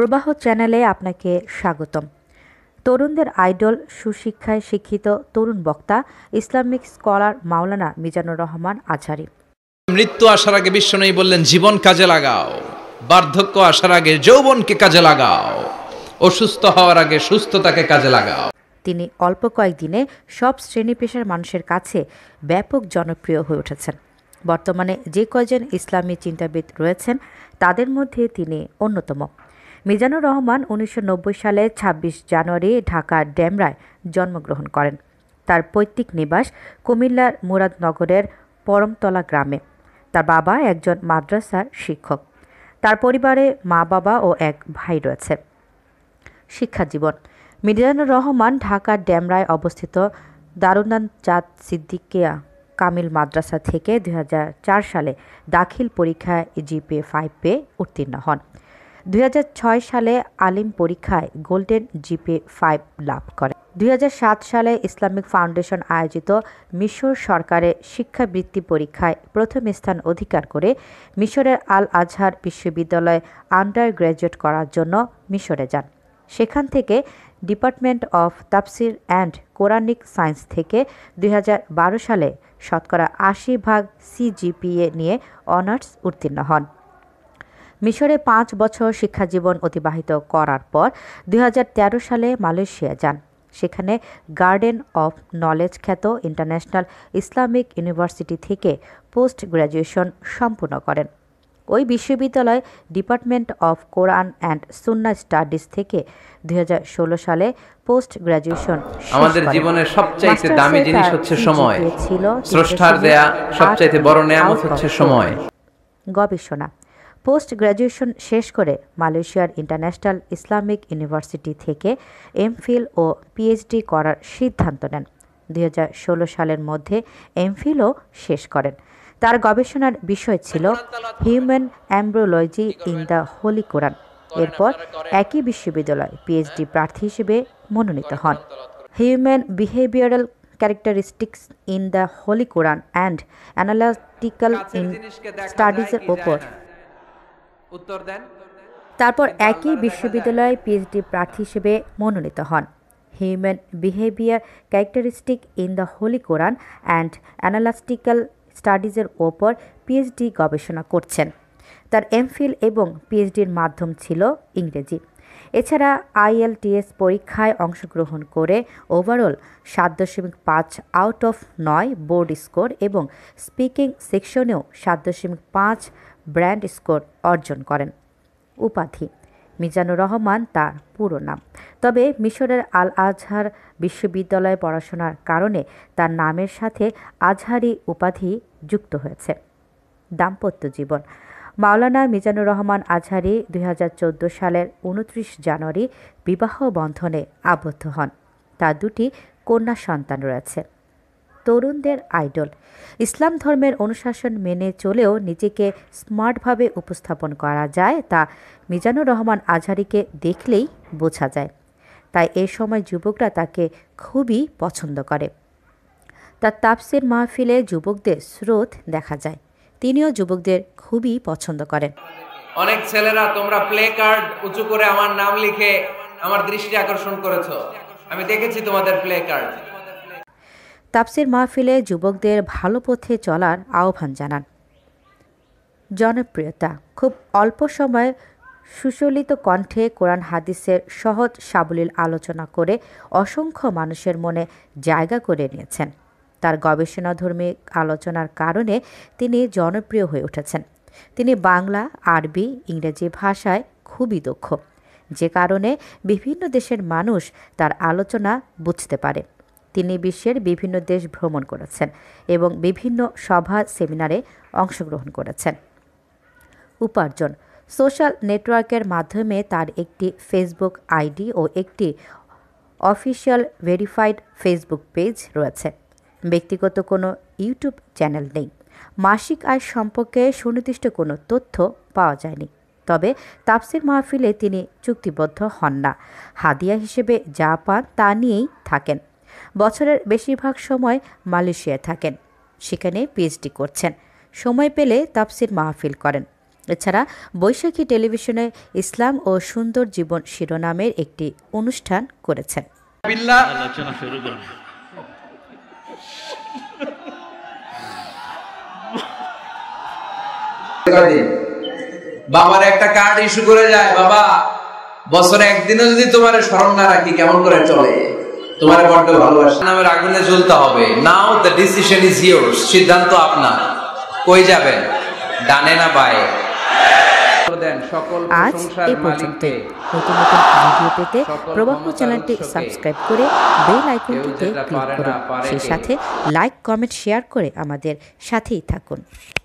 প্রবাহ চ্যানেলে আপনাকে স্বাগতম তরুণদের আইডল সুশিক্ষায় শিক্ষিত তরুণ বক্তা ইসলামিক স্কলার মাওলানা মিজানুর রহমান আচারি মৃত্যু আসার আগে বিশ্ব নেই বললেন জীবন কাজে লাগাও বার্ধক্য আসার আগে যৌবনকে কাজে লাগাও অসুস্থ হওয়ার আগে সুস্থতাকে কাজে লাগাও তিনি অল্প কয়েকদিনে সব শ্রেণী পেশার মানুষের কাছে ব্যাপক জনপ্রিয় হয়ে উঠেছেন বর্তমানে যে কয়জন ইসলামী চিন্তাবিদ রয়েছেন তাদের মধ্যে তিনি অন্যতম মিজানুর রহমান উনিশশো সালে ২৬ জানুয়ারি ঢাকার ডেমরায় জন্মগ্রহণ করেন তার পৈতৃক নিবাস কুমিল্লার মুরাদনগরের পরমতলা গ্রামে তার বাবা একজন মাদ্রাসার শিক্ষক তার পরিবারে মা বাবা ও এক ভাই রয়েছে শিক্ষা জীবন মিজানুর রহমান ঢাকার ডেমরায় অবস্থিত দারুনান চাঁদ সিদ্দিকিয়া কামিল মাদ্রাসা থেকে দুই সালে দাখিল পরীক্ষায় জিপিএ ফাইভ পেয়ে উত্তীর্ণ হন দুই সালে আলিম পরীক্ষায় গোল্ডেন জিপে ফাইভ লাভ করে দুই সালে ইসলামিক ফাউন্ডেশন আয়োজিত মিশর সরকারের শিক্ষাবৃত্তি পরীক্ষায় প্রথম স্থান অধিকার করে মিশরের আল আজহার বিশ্ববিদ্যালয়ে আন্ডার গ্র্যাজুয়েট করার জন্য মিশরে যান সেখান থেকে department of Tafsir and Quranic science থেকে দুই সালে শতকরা আশি ভাগ সিজিপিএ নিয়ে অনার্স উত্তীর্ণ হন মিশরে পাঁচ বছর শিক্ষাজীবন অতিবাহিত করার পর দুই সালে মালয়েশিয়া যান সেখানে গার্ডেন অফ নলেজ খ্যাত ইন্টারন্যাশনাল ইসলামিক ইউনিভার্সিটি থেকে পোস্ট গ্র্যাজুয়েশন সম্পূর্ণ করেন ওই বিশ্ববিদ্যালয় department of Quran and sunnah studies থেকে দুই সালে পোস্ট গ্রাজুয়েশন আমাদের জীবনের সবচাইতে দামি জিনিস হচ্ছে সময় স্রষ্টার দেয়া সবচাইতে বড় নেয়ামত হচ্ছে সময় গবেষণা পোস্ট গ্র্যাজুয়েশন শেষ করে মালয়েশিয়ার ইন্টারন্যাশনাল ইসলামিক ইউনিভার্সিটি থেকে এমফিল ও পিএইচডি করার সিদ্ধান্ত নেন দুই সালের মধ্যে এমফিলও শেষ করেন তার গবেষণার বিষয় ছিল human embryology in the Holy Quran এরপর একই বিশ্ববিদ্যালয় পিএইচডি প্রার্থী হিসেবে মনোনীত হন human behavioural characteristics in the Holy Quran and analytical স্টাডিজের ওপর উত্তর দেন তারপর একই বিশ্ববিদ্যালয়ে পিএইচডি প্রার্থী হিসেবে মনোনীত হন human behaviour characteristic in the Holy Quran and analytical স্টাডিজের ওপর পিএইচডি গবেষণা করছেন তার এমফিল এবং পিএইচডির মাধ্যম ছিল ইংরেজি এছাড়া আইএলটিএস পরীক্ষায় অংশগ্রহণ করে ওভারঅল সাত দশমিক পাঁচ আউট অফ নয় বোর্ড স্কোর এবং স্পিকিং সেকশনেও সাত দশমিক পাঁচ ব্র্যান্ড স্কোর অর্জন করেন উপাধি মিজানুর রহমান তার পুরো নাম তবে মিশরের আল আজহার বিশ্ববিদ্যালয়ে পড়াশোনার কারণে তার নামের সাথে আজহারি উপাধি যুক্ত হয়েছে দাম্পত্য জীবন মাওলানা মিজানুর রহমান আজহারি দুই সালের উনত্রিশ জানুয়ারি বিবাহ বন্ধনে আবদ্ধ হন তার দুটি কন্যা সন্তান রয়েছে তরুণদের আইডল ইসলাম ধর্মের অনুশাসন মেনে চলেও নিজেকে স্মার্টভাবে উপস্থাপন করা যায় তা মিজানুর রহমান আজহারিকে দেখলেই বোঝা যায় তাই এ সময় যুবকরা তাকে খুবই পছন্দ করে তার তাপসের মাহফিলে যুবকদের স্রোত দেখা যায় তিনিও যুবকদের খুবই পছন্দ করেন অনেক ছেলেরা তোমরা প্লে কার্ড উঁচু করে আমার নাম লিখে আমার দৃষ্টি আকর্ষণ করেছো আমি দেখেছি তোমাদের প্লে কার্ড তাপসির মাহফিলে যুবকদের ভালো পথে চলার আহ্বান জানান জনপ্রিয়তা খুব অল্প সময়ে সুশলিত কণ্ঠে কোরআন হাদিসের সহজ সাবলীল আলোচনা করে অসংখ্য মানুষের মনে জায়গা করে নিয়েছেন তার গবেষণাধর্মী আলোচনার কারণে তিনি জনপ্রিয় হয়ে উঠেছেন তিনি বাংলা আরবি ইংরেজি ভাষায় খুবই দক্ষ যে কারণে বিভিন্ন দেশের মানুষ তার আলোচনা বুঝতে পারে তিনি বিশ্বের বিভিন্ন দেশ ভ্রমণ করেছেন এবং বিভিন্ন সভা সেমিনারে অংশগ্রহণ করেছেন উপার্জন সোশ্যাল নেটওয়ার্কের মাধ্যমে তার একটি ফেসবুক আইডি ও একটি অফিসিয়াল ভেরিফাইড ফেসবুক পেজ রয়েছে ব্যক্তিগত কোনো ইউটিউব চ্যানেল নেই মাসিক আয় সম্পর্কে সুনির্দিষ্ট কোনো তথ্য পাওয়া যায়নি তবে তাপসির মাহফিলে তিনি চুক্তিবদ্ধ হন না হাদিয়া হিসেবে যা পান তা নিয়েই থাকেন বছরের বেশিরভাগ সময় মালয়েশিয়ায় থাকেন সেখানে পিএইচডি করছেন সময় পেলে তাফসির মাহফিল করেন এছাড়া বৈশাখী টেলিভিশনে ইসলাম ও সুন্দর জীবন শিরোনামের একটি অনুষ্ঠান করেছেন বাবার একটা কার্ড ইস্যু করে যায় বাবা বছরে একদিনও যদি তোমার স্মরণ না রাখি কেমন করে চলে তোমার বড্ড ভালোবাসা নামের আগুনে জ্বলতে হবে now the decision is yours সিদ্ধান্ত আপনার কই যাবেন ডানে না বায়ে আজ এ পর্যন্ত নতুন নতুন ভিডিও পেতে প্রবাহ চ্যানেলটি সাবস্ক্রাইব করে বেল আইকনটিতে ক্লিক করুন সেই সাথে লাইক কমেন্ট শেয়ার করে আমাদের সাথেই থাকুন